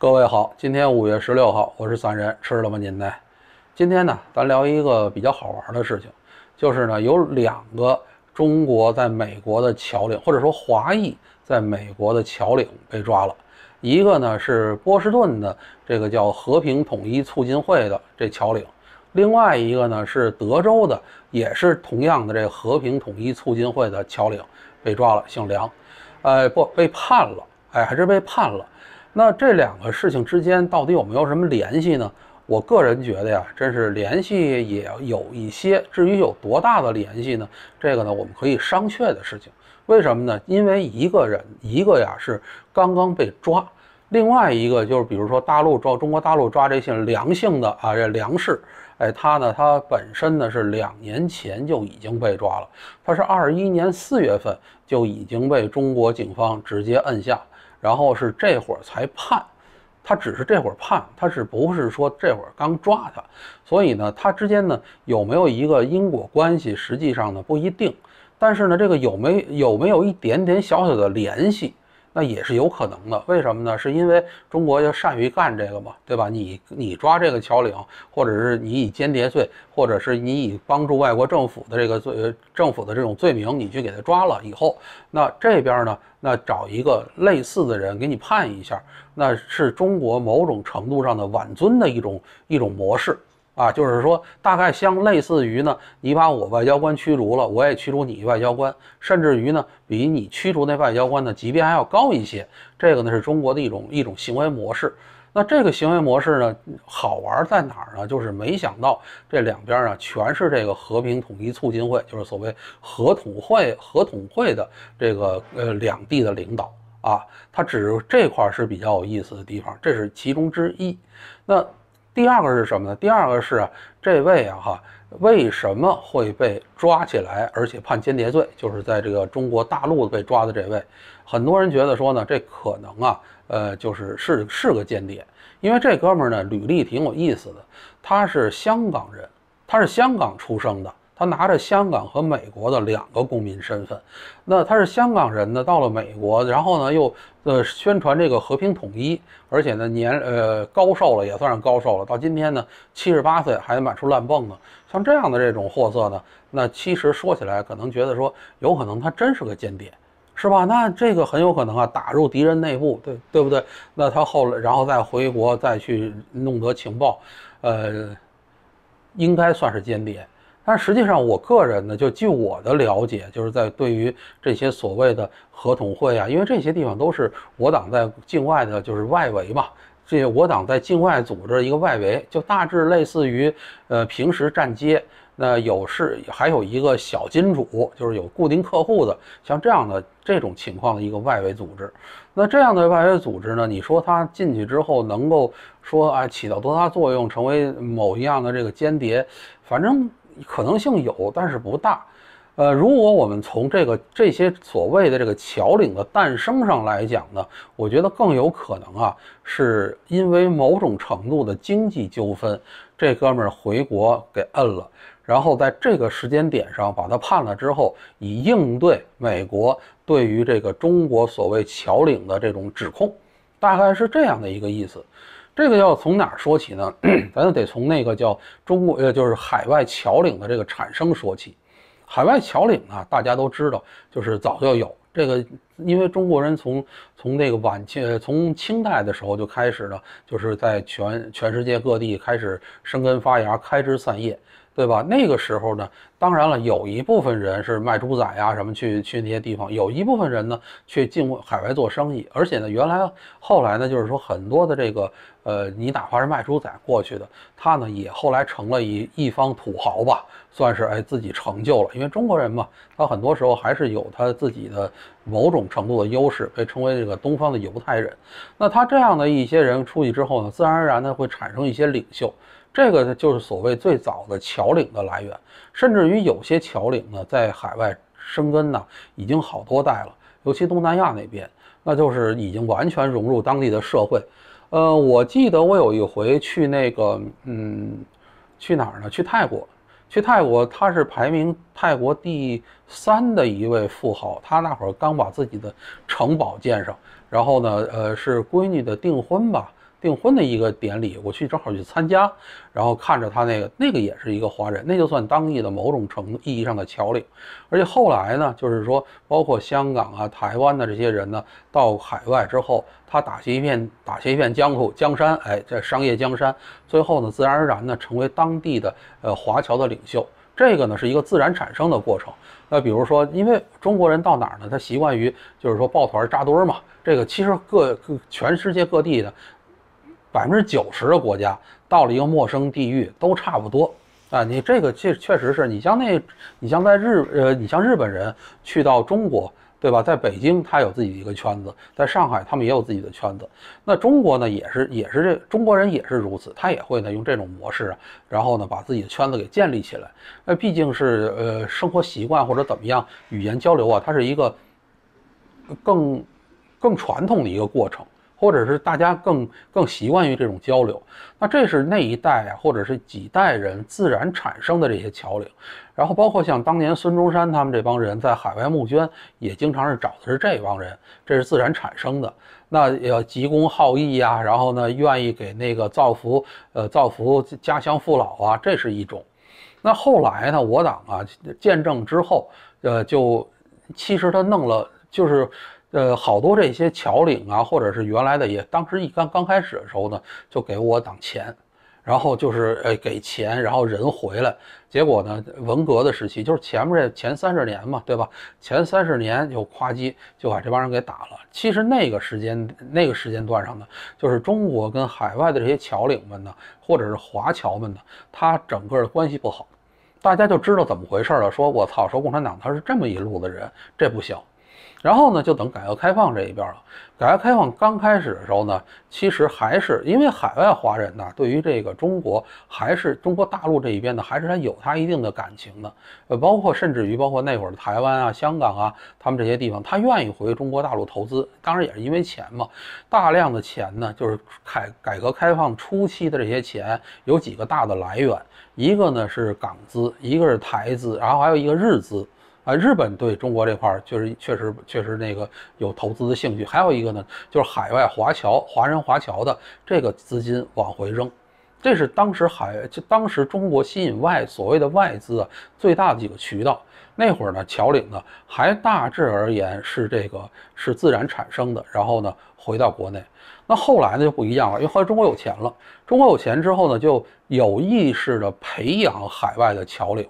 各位好，今天五月十六号，我是散人，吃了吗您呢？今天呢，咱聊一个比较好玩的事情，就是呢，有两个中国在美国的侨领，或者说华裔在美国的侨领被抓了。一个呢是波士顿的这个叫和平统一促进会的这侨领，另外一个呢是德州的，也是同样的这和平统一促进会的侨领被抓了，姓梁，哎，不被判了，哎，还是被判了。那这两个事情之间到底有没有什么联系呢？我个人觉得呀，真是联系也有一些。至于有多大的联系呢？这个呢，我们可以商榷的事情。为什么呢？因为一个人，一个呀是刚刚被抓，另外一个就是比如说大陆抓中国大陆抓这些良性的啊这粮食，哎，他呢他本身呢是两年前就已经被抓了，他是二一年四月份就已经被中国警方直接摁下。然后是这会儿才判，他只是这会儿判，他是不是说这会儿刚抓他？所以呢，他之间呢有没有一个因果关系？实际上呢不一定，但是呢这个有没有没有一点点小小的联系？那也是有可能的，为什么呢？是因为中国要善于干这个嘛，对吧？你你抓这个桥领，或者是你以间谍罪，或者是你以帮助外国政府的这个罪，政府的这种罪名，你去给他抓了以后，那这边呢，那找一个类似的人给你判一下，那是中国某种程度上的挽尊的一种一种模式。啊，就是说，大概相类似于呢，你把我外交官驱逐了，我也驱逐你外交官，甚至于呢，比你驱逐那外交官的级别还要高一些。这个呢是中国的一种一种行为模式。那这个行为模式呢，好玩在哪儿呢？就是没想到这两边啊，全是这个和平统一促进会，就是所谓合统会合统会的这个呃两地的领导啊。他只这块是比较有意思的地方，这是其中之一。那。第二个是什么呢？第二个是这位啊哈，为什么会被抓起来，而且判间谍罪？就是在这个中国大陆被抓的这位，很多人觉得说呢，这可能啊，呃，就是是是个间谍，因为这哥们儿呢履历挺有意思的，他是香港人，他是香港出生的。他拿着香港和美国的两个公民身份，那他是香港人呢，到了美国，然后呢又呃宣传这个和平统一，而且呢年呃高寿了也算是高寿了，到今天呢七十八岁还满处乱蹦呢。像这样的这种货色呢，那其实说起来可能觉得说有可能他真是个间谍，是吧？那这个很有可能啊，打入敌人内部，对对不对？那他后来然后再回国再去弄得情报，呃，应该算是间谍。但实际上，我个人呢，就据我的了解，就是在对于这些所谓的合同会啊，因为这些地方都是我党在境外的，就是外围嘛。这些我党在境外组织一个外围，就大致类似于，呃，平时站街。那有是还有一个小金主，就是有固定客户的，像这样的这种情况的一个外围组织。那这样的外围组织呢，你说他进去之后能够说啊，起到多大作用，成为某一样的这个间谍？反正。可能性有，但是不大。呃，如果我们从这个这些所谓的这个侨领的诞生上来讲呢，我觉得更有可能啊，是因为某种程度的经济纠纷，这哥们儿回国给摁了，然后在这个时间点上把他判了之后，以应对美国对于这个中国所谓侨领的这种指控，大概是这样的一个意思。这个要从哪儿说起呢？咱得从那个叫中国，呃，就是海外侨领的这个产生说起。海外侨领呢，大家都知道，就是早就有这个，因为中国人从从那个晚清，从清代的时候就开始了，就是在全全世界各地开始生根发芽、开枝散叶。对吧？那个时候呢，当然了，有一部分人是卖猪仔呀，什么去去那些地方；有一部分人呢，去进海外做生意。而且呢，原来后来呢，就是说很多的这个，呃，你哪怕是卖猪仔过去的，他呢也后来成了一一方土豪吧，算是哎自己成就了。因为中国人嘛，他很多时候还是有他自己的某种程度的优势，被称为这个东方的犹太人。那他这样的一些人出去之后呢，自然而然的会产生一些领袖。这个呢，就是所谓最早的侨领的来源，甚至于有些侨领呢，在海外生根呢，已经好多代了。尤其东南亚那边，那就是已经完全融入当地的社会。呃，我记得我有一回去那个，嗯，去哪儿呢？去泰国。去泰国，他是排名泰国第三的一位富豪，他那会儿刚把自己的城堡建上，然后呢，呃，是闺女的订婚吧。订婚的一个典礼，我去正好去参加，然后看着他那个那个也是一个华人，那就算当地的某种程意义上的侨领。而且后来呢，就是说包括香港啊、台湾的这些人呢，到海外之后，他打下一片打下一片疆土江山，哎，在商业江山，最后呢，自然而然呢成为当地的呃华侨的领袖。这个呢是一个自然产生的过程。那比如说，因为中国人到哪儿呢，他习惯于就是说抱团扎堆嘛。这个其实各各全世界各地的。百分之九十的国家到了一个陌生地域都差不多啊！你这个确确实是你像那，你像在日，呃，你像日本人去到中国，对吧？在北京他有自己的一个圈子，在上海他们也有自己的圈子。那中国呢，也是也是这中国人也是如此，他也会呢用这种模式啊，然后呢把自己的圈子给建立起来。那毕竟是呃生活习惯或者怎么样语言交流啊，它是一个更更传统的一个过程。或者是大家更更习惯于这种交流，那这是那一代啊，或者是几代人自然产生的这些桥梁，然后包括像当年孙中山他们这帮人在海外募捐，也经常是找的是这帮人，这是自然产生的。那要急公好义啊，然后呢，愿意给那个造福呃造福家乡父老啊，这是一种。那后来呢，我党啊，见证之后，呃，就其实他弄了就是。呃，好多这些侨领啊，或者是原来的，也当时一刚刚开始的时候呢，就给我挡钱，然后就是，呃给钱，然后人回来，结果呢，文革的时期，就是前面这前三十年嘛，对吧？前三十年就夸叽就把这帮人给打了。其实那个时间那个时间段上呢，就是中国跟海外的这些侨领们呢，或者是华侨们呢，他整个的关系不好，大家就知道怎么回事了。说我操，说共产党他是这么一路的人，这不行。然后呢，就等改革开放这一边了。改革开放刚开始的时候呢，其实还是因为海外华人呢，对于这个中国还是中国大陆这一边呢，还是他有他一定的感情的。呃，包括甚至于包括那会儿的台湾啊、香港啊，他们这些地方，他愿意回中国大陆投资，当然也是因为钱嘛。大量的钱呢，就是改改革开放初期的这些钱，有几个大的来源，一个呢是港资，一个是台资，然后还有一个日资。啊，日本对中国这块儿确实确实确实那个有投资的兴趣。还有一个呢，就是海外华侨华人华侨的这个资金往回扔，这是当时海就当时中国吸引外所谓的外资啊最大的几个渠道。那会儿呢，侨领呢还大致而言是这个是自然产生的，然后呢回到国内。那后来呢就不一样了，因为后来中国有钱了，中国有钱之后呢，就有意识的培养海外的侨领。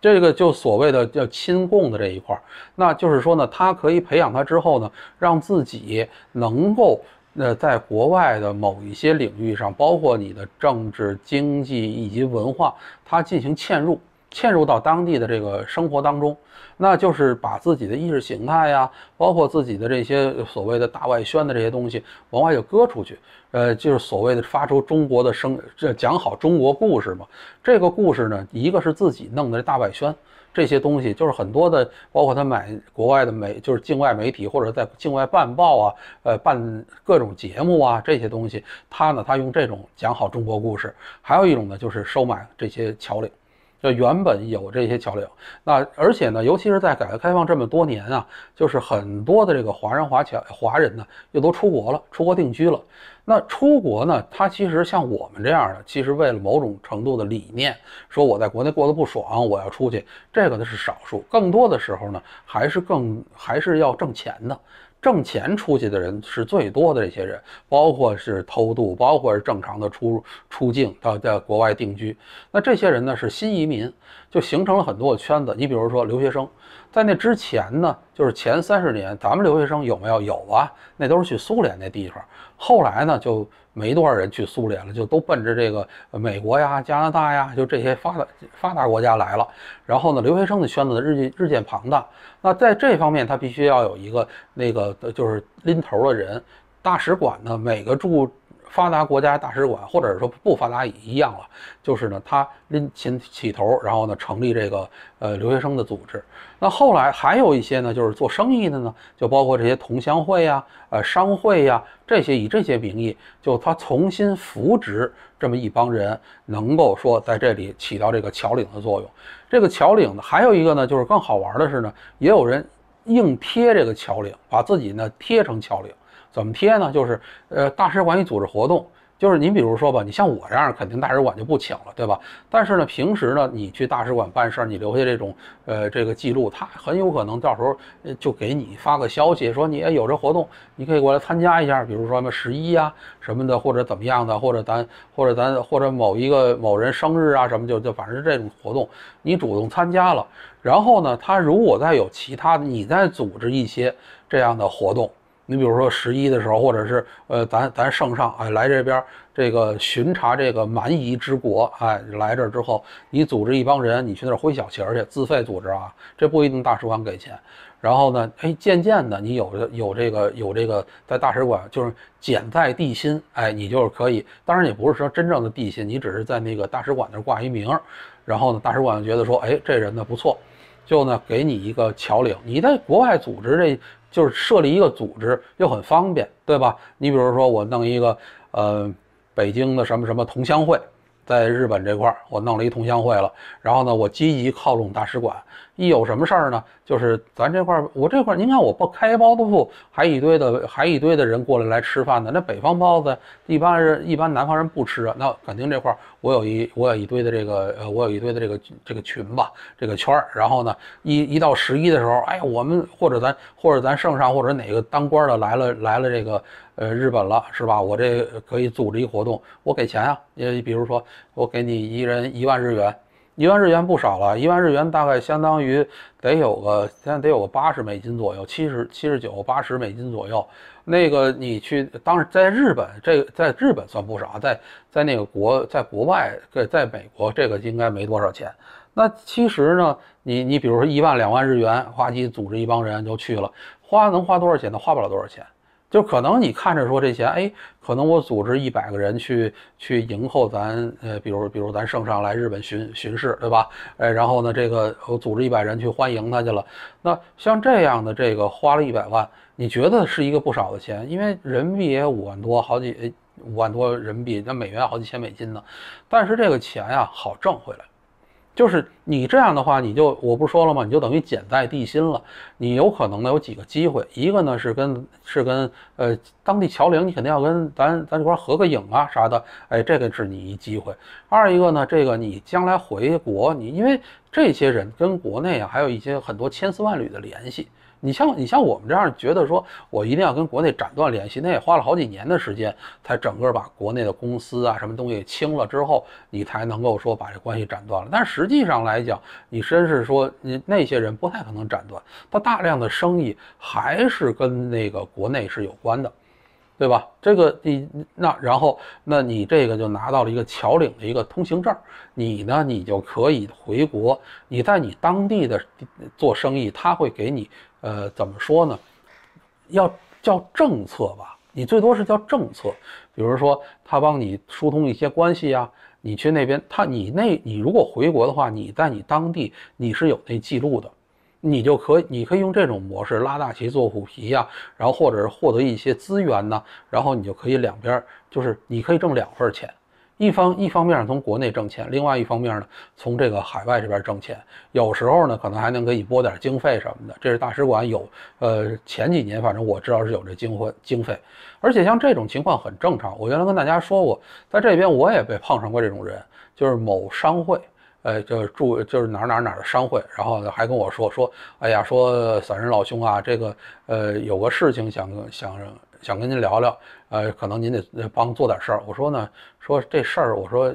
这个就所谓的叫亲共的这一块儿，那就是说呢，他可以培养他之后呢，让自己能够呃在国外的某一些领域上，包括你的政治、经济以及文化，他进行嵌入。嵌入到当地的这个生活当中，那就是把自己的意识形态呀，包括自己的这些所谓的大外宣的这些东西往外就搁出去，呃，就是所谓的发出中国的声，这讲好中国故事嘛。这个故事呢，一个是自己弄的大外宣这些东西，就是很多的，包括他买国外的媒，就是境外媒体或者在境外办报啊，呃，办各种节目啊这些东西，他呢，他用这种讲好中国故事。还有一种呢，就是收买这些侨领。就原本有这些桥梁，那而且呢，尤其是在改革开放这么多年啊，就是很多的这个华人华侨、华人呢，又都出国了，出国定居了。那出国呢，他其实像我们这样的，其实为了某种程度的理念，说我在国内过得不爽，我要出去，这个呢是少数，更多的时候呢，还是更还是要挣钱的。挣钱出去的人是最多的，这些人包括是偷渡，包括是正常的出出境到在国外定居。那这些人呢是新移民，就形成了很多的圈子。你比如说留学生。在那之前呢，就是前三十年，咱们留学生有没有有啊？那都是去苏联那地方。后来呢，就没多少人去苏联了，就都奔着这个美国呀、加拿大呀，就这些发达发达国家来了。然后呢，留学生的圈子日渐日渐庞大。那在这方面，他必须要有一个那个就是拎头的人。大使馆呢，每个驻。发达国家大使馆，或者说不发达也一样了，就是呢，他拎起起头，然后呢，成立这个呃留学生的组织。那后来还有一些呢，就是做生意的呢，就包括这些同乡会呀、呃商会呀，这些以这些名义，就他重新扶植这么一帮人，能够说在这里起到这个桥领的作用。这个桥领呢，还有一个呢，就是更好玩的是呢，也有人。硬贴这个桥领，把自己呢贴成桥领，怎么贴呢？就是，呃，大使馆一组织活动。就是你比如说吧，你像我这样，肯定大使馆就不请了，对吧？但是呢，平时呢，你去大使馆办事，你留下这种呃这个记录，他很有可能到时候就给你发个消息，说你也有这活动，你可以过来参加一下。比如说什么十一啊什么的，或者怎么样的，或者咱或者咱或者某一个某人生日啊什么，就就反正是这种活动，你主动参加了，然后呢，他如果再有其他的，你再组织一些这样的活动。你比如说十一的时候，或者是呃，咱咱圣上哎来这边这个巡查这个蛮夷之国，哎来这之后，你组织一帮人，你去那儿挥小旗，而且自费组织啊，这不一定大使馆给钱。然后呢，哎，渐渐的你有有这个有这个在大使馆就是简在地心，哎，你就是可以，当然也不是说真正的地心，你只是在那个大使馆那挂一名。然后呢，大使馆觉得说，哎，这人呢不错，就呢给你一个侨领，你在国外组织这。就是设立一个组织又很方便，对吧？你比如说我弄一个，呃，北京的什么什么同乡会，在日本这块儿我弄了一同乡会了，然后呢，我积极靠拢大使馆。一有什么事儿呢？就是咱这块，我这块，您看我不开包子铺，还一堆的，还一堆的人过来来吃饭呢。那北方包子一般是一般南方人不吃，那肯定这块我有一，我有一堆的这个，呃，我有一堆的这个这个群吧，这个圈儿。然后呢，一一到十一的时候，哎，我们或者咱或者咱圣上或者哪个当官的来了来了这个呃日本了是吧？我这可以组织一活动，我给钱啊，呃，比如说我给你一人一万日元。一万日元不少了，一万日元大概相当于得有个现在得有个八十美金左右，七十七十九八十美金左右。那个你去，当然在日本这个、在日本算不少，在在那个国在国外，在美国这个应该没多少钱。那其实呢，你你比如说一万两万日元，花机组织一帮人就去了，花能花多少钱？他花不了多少钱。就可能你看着说这钱，哎，可能我组织一百个人去去迎候咱，呃，比如比如咱圣上来日本巡巡视，对吧？哎，然后呢，这个我组织一百人去欢迎他去了。那像这样的这个花了一百万，你觉得是一个不少的钱？因为人民币也五万多，好几五万多人民币，那美元好几千美金呢。但是这个钱呀，好挣回来。就是你这样的话，你就我不说了吗？你就等于减在地心了。你有可能呢有几个机会，一个呢是跟是跟呃当地侨领，你肯定要跟咱咱这块合个影啊啥的。哎，这个是你一机会。二一个呢，这个你将来回国，你因为这些人跟国内啊，还有一些很多千丝万缕的联系。你像你像我们这样觉得，说我一定要跟国内斩断联系，那也花了好几年的时间，才整个把国内的公司啊什么东西清了之后，你才能够说把这关系斩断了。但实际上来讲，你真是说你那些人不太可能斩断，他大量的生意还是跟那个国内是有关的，对吧？这个你那然后那你这个就拿到了一个桥领的一个通行证，你呢你就可以回国，你在你当地的做生意，他会给你。呃，怎么说呢？要叫政策吧，你最多是叫政策。比如说，他帮你疏通一些关系啊，你去那边，他你那，你如果回国的话，你在你当地你是有那记录的，你就可以，你可以用这种模式拉大旗做虎皮呀，然后或者是获得一些资源呐，然后你就可以两边，就是你可以挣两份钱。一方一方面从国内挣钱，另外一方面呢，从这个海外这边挣钱。有时候呢，可能还能给你拨点经费什么的。这是大使馆有，呃，前几年反正我知道是有这经费。而且像这种情况很正常。我原来跟大家说过，在这边我也被碰上过这种人，就是某商会，呃，就住就是哪哪哪的商会，然后还跟我说说，哎呀，说散人老兄啊，这个呃有个事情想想。想跟您聊聊，呃，可能您得帮做点事儿。我说呢，说这事儿，我说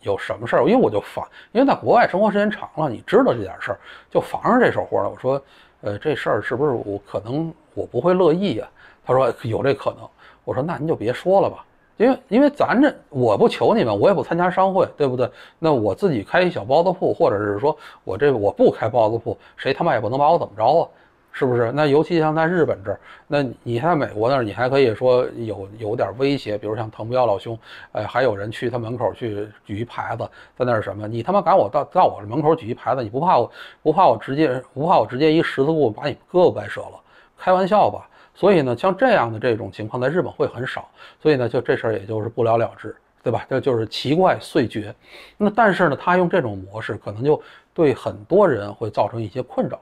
有什么事儿？因为我就防，因为在国外生活时间长了，你知道这点事儿，就防着这手活了。我说，呃，这事儿是不是我可能我不会乐意呀？他说有这可能。我说那您就别说了吧，因为因为咱这我不求你们，我也不参加商会，对不对？那我自己开一小包子铺，或者是说我这我不开包子铺，谁他妈也不能把我怎么着啊。是不是？那尤其像在日本这儿，那你在美国那儿，你还可以说有有点威胁，比如像藤彪老兄，哎，还有人去他门口去举一牌子，在那儿什么？你他妈敢我到到我这门口举一牌子，你不怕我不怕我直接不怕我直接一十字步把你胳膊掰折了？开玩笑吧！所以呢，像这样的这种情况在日本会很少，所以呢，就这事儿也就是不了了之，对吧？这就是奇怪碎绝，那但是呢，他用这种模式可能就对很多人会造成一些困扰。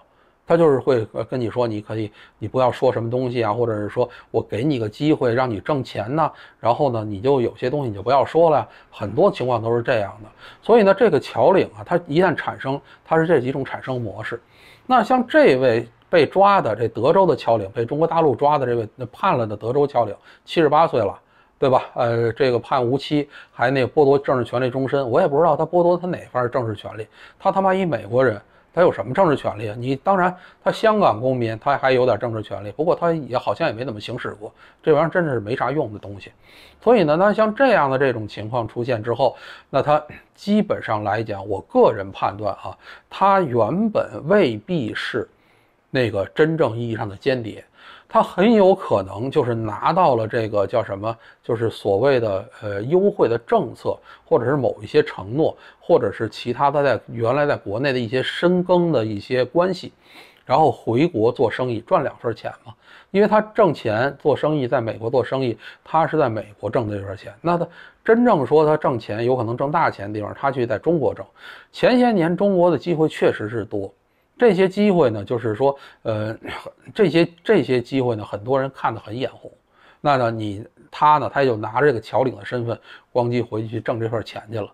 他就是会跟你说，你可以，你不要说什么东西啊，或者是说我给你个机会让你挣钱呢，然后呢，你就有些东西你就不要说了，很多情况都是这样的。所以呢，这个桥领啊，它一旦产生，它是这几种产生模式。那像这位被抓的这德州的桥领被中国大陆抓的这位，那判了的德州桥领，七十八岁了，对吧？呃，这个判无期，还那剥夺政治权利终身。我也不知道他剥夺他哪块政治权利，他他妈一美国人。他有什么政治权利啊？你当然，他香港公民，他还有点政治权利，不过他也好像也没怎么行使过。这玩意儿真的是没啥用的东西。所以呢，那像这样的这种情况出现之后，那他基本上来讲，我个人判断啊，他原本未必是那个真正意义上的间谍。他很有可能就是拿到了这个叫什么，就是所谓的呃优惠的政策，或者是某一些承诺，或者是其他的在原来在国内的一些深耕的一些关系，然后回国做生意赚两份钱嘛。因为他挣钱做生意，在美国做生意，他是在美国挣的那份钱。那他真正说他挣钱有可能挣大钱的地方，他去在中国挣。前些年中国的机会确实是多。这些机会呢，就是说，呃，这些这些机会呢，很多人看得很眼红。那呢，你他呢，他就拿着这个侨领的身份，咣叽回去去挣这份钱去了。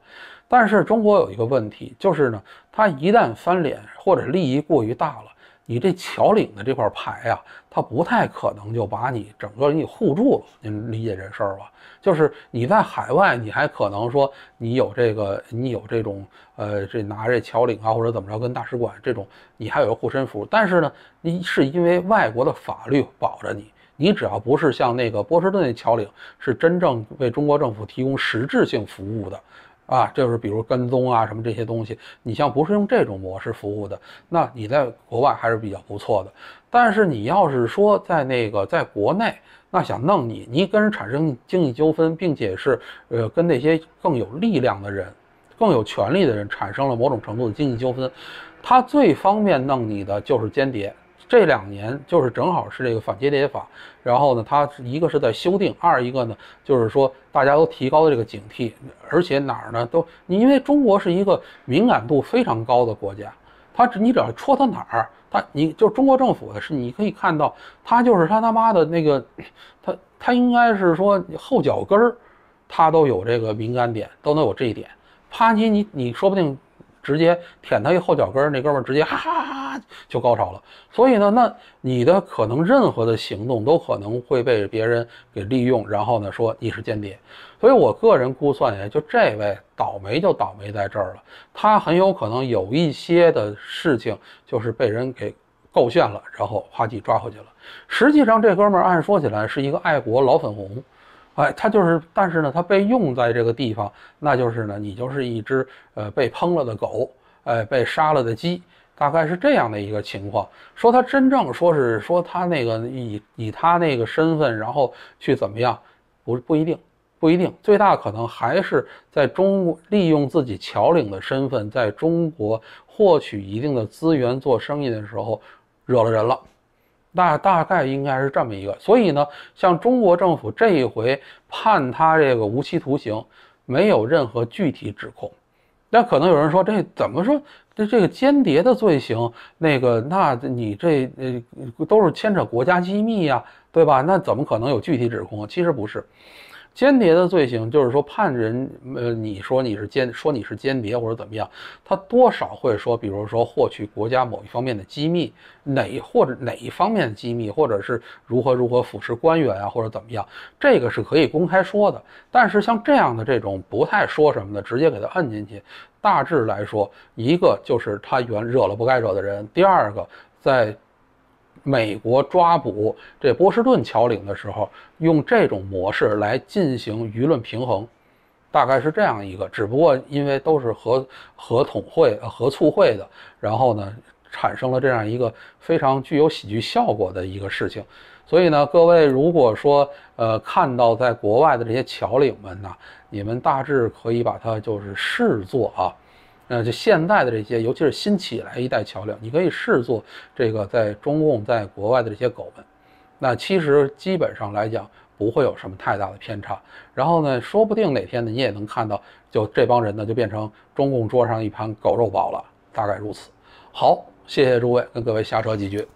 但是中国有一个问题，就是呢，他一旦翻脸或者利益过于大了。你这桥领的这块牌呀，它不太可能就把你整个人给护住了，您理解这事儿吧？就是你在海外，你还可能说你有这个，你有这种，呃，这拿这桥领啊或者怎么着，跟大使馆这种，你还有个护身符。但是呢，你是因为外国的法律保着你，你只要不是像那个波士顿桥领是真正为中国政府提供实质性服务的。啊，就是比如跟踪啊，什么这些东西，你像不是用这种模式服务的，那你在国外还是比较不错的。但是你要是说在那个在国内，那想弄你，你跟人产生经济纠纷，并且是，呃，跟那些更有力量的人、更有权力的人产生了某种程度的经济纠纷，他最方便弄你的就是间谍。这两年就是正好是这个反间谍法，然后呢，它一个是在修订，二一个呢就是说大家都提高了这个警惕，而且哪儿呢都你因为中国是一个敏感度非常高的国家，它你只要戳它哪儿，它你就中国政府是你可以看到，它就是他他妈的那个，它它应该是说后脚跟儿，它都有这个敏感点，都能有这一点，啪叽你你说不定直接舔它一后脚跟儿，那哥们儿直接哈哈哈。就高潮了，所以呢，那你的可能任何的行动都可能会被别人给利用，然后呢，说你是间谍。所以我个人估算呀，就这位倒霉就倒霉在这儿了，他很有可能有一些的事情就是被人给构陷了，然后哈叽抓回去了。实际上，这哥们儿按说起来是一个爱国老粉红，哎，他就是，但是呢，他被用在这个地方，那就是呢，你就是一只呃被烹了的狗，哎，被杀了的鸡。大概是这样的一个情况，说他真正说是说他那个以以他那个身份，然后去怎么样，不不一定不一定，最大可能还是在中国利用自己侨领的身份，在中国获取一定的资源做生意的时候惹了人了，那大概应该是这么一个。所以呢，像中国政府这一回判他这个无期徒刑，没有任何具体指控，那可能有人说这怎么说？这这个间谍的罪行，那个，那你这呃，都是牵扯国家机密呀，对吧？那怎么可能有具体指控？其实不是。间谍的罪行就是说判人，呃，你说你是间说你是间谍或者怎么样，他多少会说，比如说获取国家某一方面的机密，哪或者哪一方面的机密，或者是如何如何腐蚀官员啊或者怎么样，这个是可以公开说的。但是像这样的这种不太说什么的，直接给他摁进去，大致来说，一个就是他原惹了不该惹的人，第二个在。美国抓捕这波士顿侨领的时候，用这种模式来进行舆论平衡，大概是这样一个。只不过因为都是和和统会和促会的，然后呢，产生了这样一个非常具有喜剧效果的一个事情。所以呢，各位如果说呃看到在国外的这些侨领们呢，你们大致可以把它就是视作啊。呃，就现在的这些，尤其是新起来一代桥梁，你可以视作这个在中共在国外的这些狗们。那其实基本上来讲，不会有什么太大的偏差。然后呢，说不定哪天呢，你也能看到，就这帮人呢，就变成中共桌上一盘狗肉堡了，大概如此。好，谢谢诸位，跟各位瞎扯几句。